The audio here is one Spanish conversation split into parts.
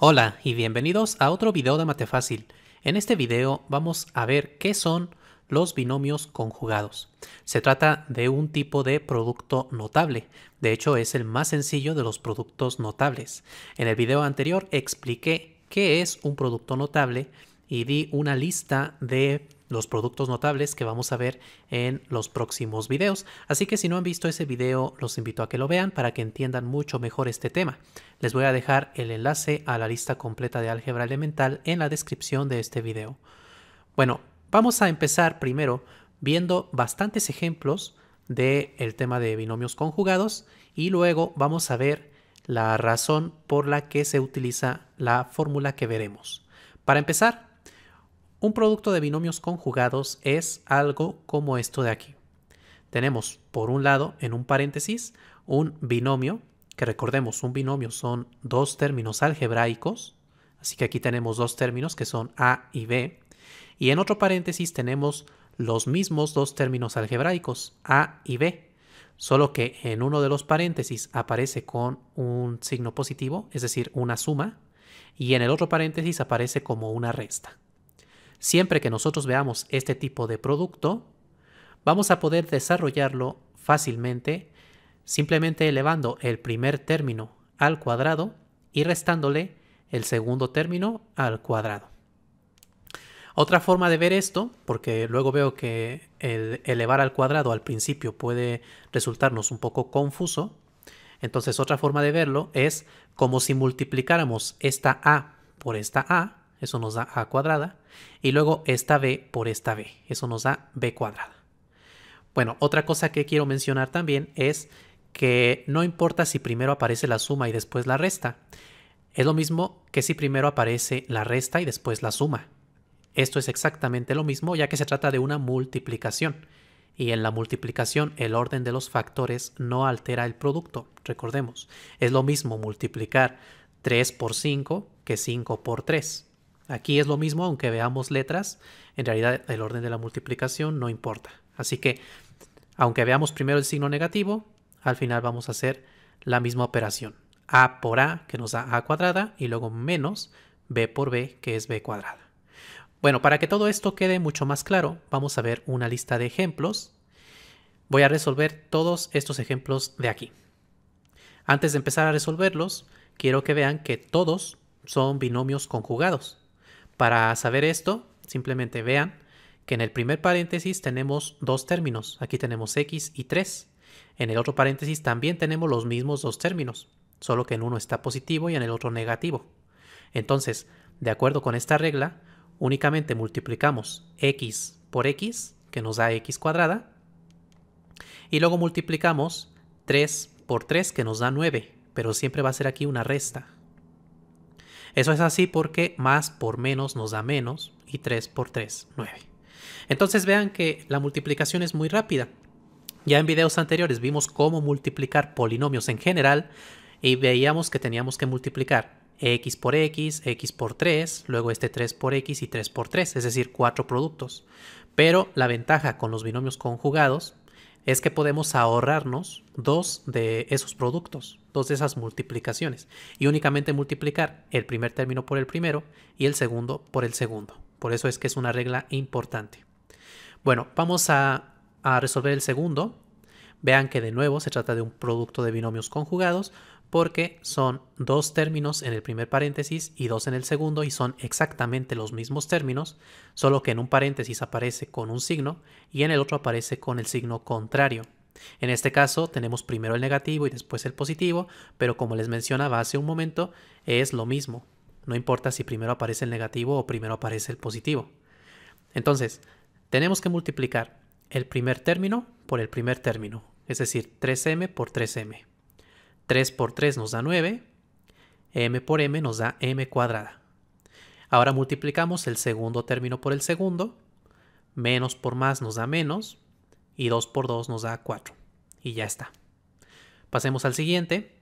Hola y bienvenidos a otro video de Mate Fácil. En este video vamos a ver qué son los binomios conjugados. Se trata de un tipo de producto notable, de hecho es el más sencillo de los productos notables. En el video anterior expliqué qué es un producto notable y di una lista de los productos notables que vamos a ver en los próximos videos. Así que si no han visto ese video, los invito a que lo vean para que entiendan mucho mejor este tema. Les voy a dejar el enlace a la lista completa de álgebra elemental en la descripción de este video. Bueno, vamos a empezar primero viendo bastantes ejemplos del el tema de binomios conjugados y luego vamos a ver la razón por la que se utiliza la fórmula que veremos. Para empezar, un producto de binomios conjugados es algo como esto de aquí. Tenemos, por un lado, en un paréntesis, un binomio, que recordemos, un binomio son dos términos algebraicos, así que aquí tenemos dos términos que son A y B, y en otro paréntesis tenemos los mismos dos términos algebraicos, A y B, solo que en uno de los paréntesis aparece con un signo positivo, es decir, una suma, y en el otro paréntesis aparece como una resta. Siempre que nosotros veamos este tipo de producto, vamos a poder desarrollarlo fácilmente simplemente elevando el primer término al cuadrado y restándole el segundo término al cuadrado. Otra forma de ver esto, porque luego veo que el elevar al cuadrado al principio puede resultarnos un poco confuso, entonces otra forma de verlo es como si multiplicáramos esta a por esta a eso nos da a cuadrada, y luego esta b por esta b, eso nos da b cuadrada. Bueno, otra cosa que quiero mencionar también es que no importa si primero aparece la suma y después la resta, es lo mismo que si primero aparece la resta y después la suma. Esto es exactamente lo mismo ya que se trata de una multiplicación. Y en la multiplicación el orden de los factores no altera el producto, recordemos. Es lo mismo multiplicar 3 por 5 que 5 por 3. Aquí es lo mismo, aunque veamos letras, en realidad el orden de la multiplicación no importa. Así que, aunque veamos primero el signo negativo, al final vamos a hacer la misma operación. A por A, que nos da A cuadrada, y luego menos B por B, que es B cuadrada. Bueno, para que todo esto quede mucho más claro, vamos a ver una lista de ejemplos. Voy a resolver todos estos ejemplos de aquí. Antes de empezar a resolverlos, quiero que vean que todos son binomios conjugados. Para saber esto, simplemente vean que en el primer paréntesis tenemos dos términos. Aquí tenemos x y 3. En el otro paréntesis también tenemos los mismos dos términos, solo que en uno está positivo y en el otro negativo. Entonces, de acuerdo con esta regla, únicamente multiplicamos x por x, que nos da x cuadrada, y luego multiplicamos 3 por 3, que nos da 9, pero siempre va a ser aquí una resta. Eso es así porque más por menos nos da menos y 3 por 3, 9. Entonces vean que la multiplicación es muy rápida. Ya en videos anteriores vimos cómo multiplicar polinomios en general y veíamos que teníamos que multiplicar x por x, x por 3, luego este 3 por x y 3 por 3, es decir, cuatro productos. Pero la ventaja con los binomios conjugados es que podemos ahorrarnos dos de esos productos de esas multiplicaciones y únicamente multiplicar el primer término por el primero y el segundo por el segundo. Por eso es que es una regla importante. Bueno, vamos a, a resolver el segundo. Vean que de nuevo se trata de un producto de binomios conjugados porque son dos términos en el primer paréntesis y dos en el segundo y son exactamente los mismos términos, solo que en un paréntesis aparece con un signo y en el otro aparece con el signo contrario. En este caso tenemos primero el negativo y después el positivo, pero como les mencionaba hace un momento, es lo mismo. No importa si primero aparece el negativo o primero aparece el positivo. Entonces, tenemos que multiplicar el primer término por el primer término, es decir, 3m por 3m. 3 por 3 nos da 9, m por m nos da m cuadrada. Ahora multiplicamos el segundo término por el segundo, menos por más nos da menos, y 2 por 2 nos da 4. Y ya está. Pasemos al siguiente.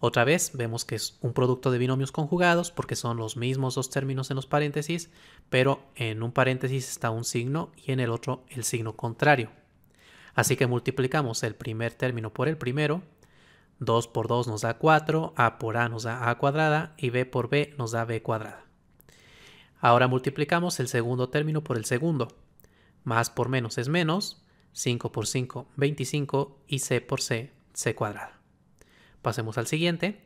Otra vez vemos que es un producto de binomios conjugados porque son los mismos dos términos en los paréntesis, pero en un paréntesis está un signo y en el otro el signo contrario. Así que multiplicamos el primer término por el primero. 2 por 2 nos da 4, a por a nos da a cuadrada y b por b nos da b cuadrada. Ahora multiplicamos el segundo término por el segundo. Más por menos es menos. 5 por 5, 25 y c por c, c cuadrada. Pasemos al siguiente.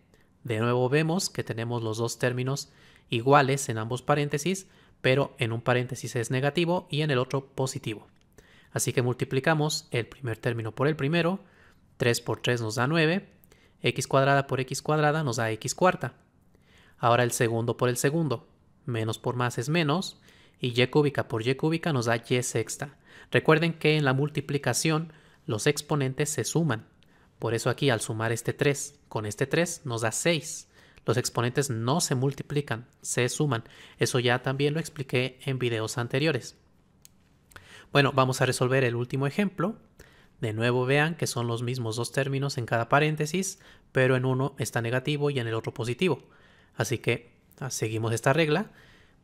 De nuevo vemos que tenemos los dos términos iguales en ambos paréntesis, pero en un paréntesis es negativo y en el otro positivo. Así que multiplicamos el primer término por el primero, 3 por 3 nos da 9, x cuadrada por x cuadrada nos da x cuarta. Ahora el segundo por el segundo, menos por más es menos, y y cúbica por y cúbica nos da y sexta. Recuerden que en la multiplicación los exponentes se suman. Por eso aquí al sumar este 3 con este 3 nos da 6. Los exponentes no se multiplican, se suman. Eso ya también lo expliqué en videos anteriores. Bueno, vamos a resolver el último ejemplo. De nuevo vean que son los mismos dos términos en cada paréntesis, pero en uno está negativo y en el otro positivo. Así que ah, seguimos esta regla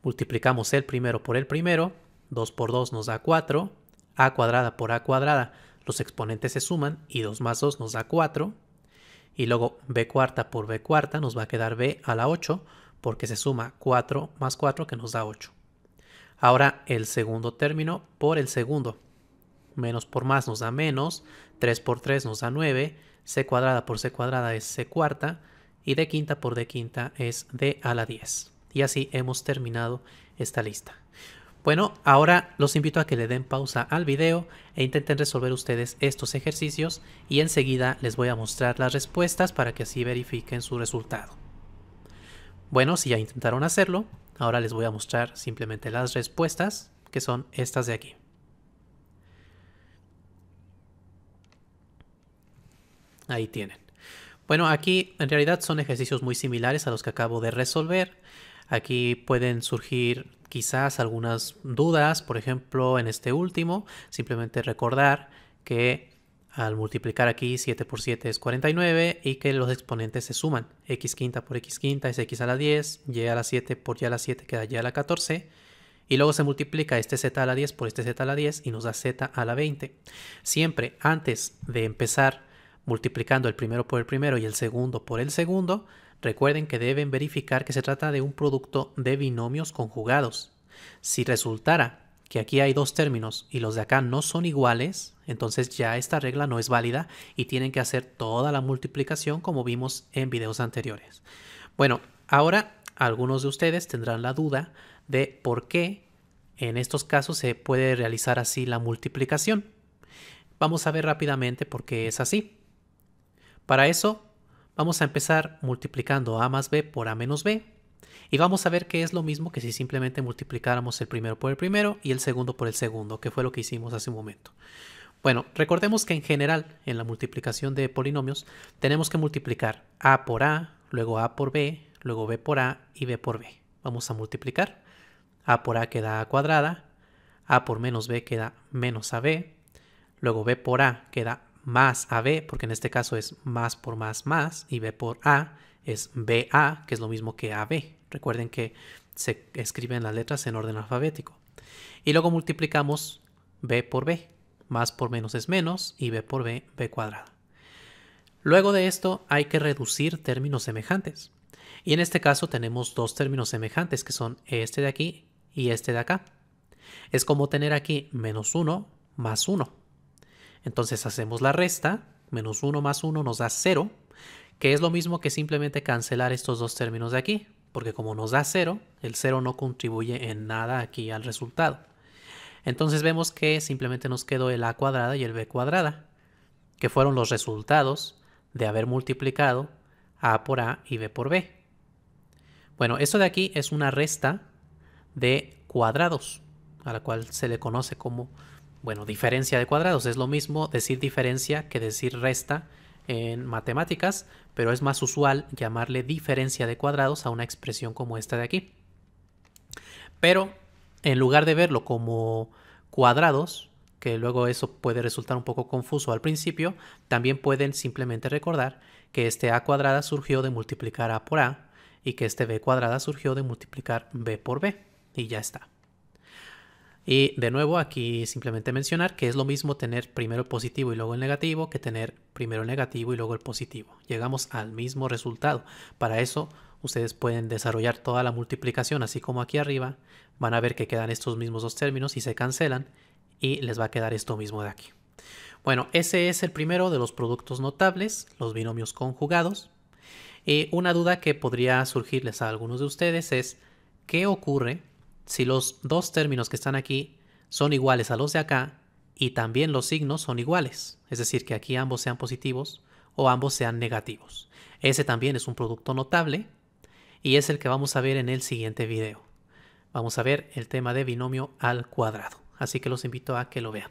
Multiplicamos el primero por el primero, 2 por 2 nos da 4, a cuadrada por a cuadrada, los exponentes se suman y 2 más 2 nos da 4, y luego b cuarta por b cuarta nos va a quedar b a la 8, porque se suma 4 más 4 que nos da 8. Ahora el segundo término por el segundo. Menos por más nos da menos, 3 por 3 nos da 9, c cuadrada por c cuadrada es c cuarta, y d quinta por d quinta es d a la 10. Y así hemos terminado esta lista. Bueno, ahora los invito a que le den pausa al video e intenten resolver ustedes estos ejercicios y enseguida les voy a mostrar las respuestas para que así verifiquen su resultado. Bueno, si ya intentaron hacerlo, ahora les voy a mostrar simplemente las respuestas que son estas de aquí. Ahí tienen. Bueno, aquí en realidad son ejercicios muy similares a los que acabo de resolver. Aquí pueden surgir quizás algunas dudas, por ejemplo, en este último, simplemente recordar que al multiplicar aquí 7 por 7 es 49 y que los exponentes se suman. x quinta por x quinta es x a la 10, y a la 7 por y a la 7 queda y a la 14. Y luego se multiplica este z a la 10 por este z a la 10 y nos da z a la 20. Siempre antes de empezar multiplicando el primero por el primero y el segundo por el segundo, Recuerden que deben verificar que se trata de un producto de binomios conjugados. Si resultara que aquí hay dos términos y los de acá no son iguales, entonces ya esta regla no es válida y tienen que hacer toda la multiplicación como vimos en videos anteriores. Bueno, ahora algunos de ustedes tendrán la duda de por qué en estos casos se puede realizar así la multiplicación. Vamos a ver rápidamente por qué es así. Para eso Vamos a empezar multiplicando a más b por a menos b. Y vamos a ver que es lo mismo que si simplemente multiplicáramos el primero por el primero y el segundo por el segundo, que fue lo que hicimos hace un momento. Bueno, recordemos que en general, en la multiplicación de polinomios, tenemos que multiplicar a por a, luego a por b, luego b por a y b por b. Vamos a multiplicar. a por a queda a cuadrada, a por menos b queda menos ab, luego b por a queda más AB, porque en este caso es más por más más, y B por A es BA, que es lo mismo que AB. Recuerden que se escriben las letras en orden alfabético. Y luego multiplicamos B por B. Más por menos es menos, y B por B, B cuadrado Luego de esto hay que reducir términos semejantes. Y en este caso tenemos dos términos semejantes que son este de aquí y este de acá. Es como tener aquí menos 1 más 1. Entonces hacemos la resta, menos 1 más 1 nos da 0, que es lo mismo que simplemente cancelar estos dos términos de aquí, porque como nos da 0, el 0 no contribuye en nada aquí al resultado. Entonces vemos que simplemente nos quedó el a cuadrada y el b cuadrada, que fueron los resultados de haber multiplicado a por a y b por b. Bueno, esto de aquí es una resta de cuadrados, a la cual se le conoce como bueno, diferencia de cuadrados es lo mismo decir diferencia que decir resta en matemáticas, pero es más usual llamarle diferencia de cuadrados a una expresión como esta de aquí. Pero en lugar de verlo como cuadrados, que luego eso puede resultar un poco confuso al principio, también pueden simplemente recordar que este a cuadrada surgió de multiplicar a por a y que este b cuadrada surgió de multiplicar b por b. Y ya está. Y de nuevo aquí simplemente mencionar que es lo mismo tener primero el positivo y luego el negativo que tener primero el negativo y luego el positivo. Llegamos al mismo resultado. Para eso ustedes pueden desarrollar toda la multiplicación así como aquí arriba. Van a ver que quedan estos mismos dos términos y se cancelan y les va a quedar esto mismo de aquí. Bueno, ese es el primero de los productos notables, los binomios conjugados. Y una duda que podría surgirles a algunos de ustedes es, ¿qué ocurre si los dos términos que están aquí son iguales a los de acá y también los signos son iguales, es decir, que aquí ambos sean positivos o ambos sean negativos. Ese también es un producto notable y es el que vamos a ver en el siguiente video. Vamos a ver el tema de binomio al cuadrado, así que los invito a que lo vean.